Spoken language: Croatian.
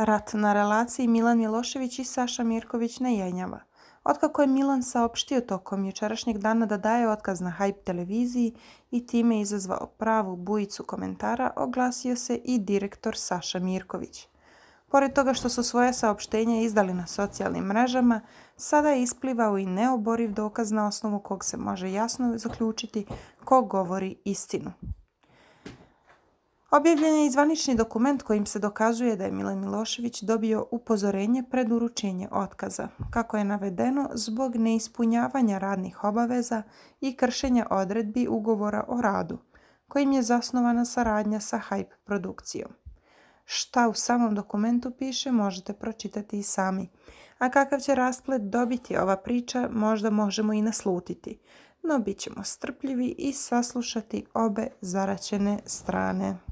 Rat na relaciji Milan Milošević i Saša Mirković ne jenjava. Otkako je Milan saopštio tokom jučerašnjeg dana da daje otkaz na Hype televiziji i time izazvao pravu bujicu komentara, oglasio se i direktor Saša Mirković. Pored toga što su svoje saopštenje izdali na socijalnim mrežama, sada je isplivao i neoboriv dokaz na osnovu kog se može jasno zaključiti ko govori istinu. Objavljen je i zvanični dokument kojim se dokazuje da je Milan Milošević dobio upozorenje pred uručenje otkaza, kako je navedeno zbog neispunjavanja radnih obaveza i kršenja odredbi ugovora o radu, kojim je zasnovana saradnja sa Hype produkcijom. Šta u samom dokumentu piše možete pročitati i sami, a kakav će rasplet dobiti ova priča možda možemo i naslutiti, no bit ćemo strpljivi i saslušati obe zaraćene strane.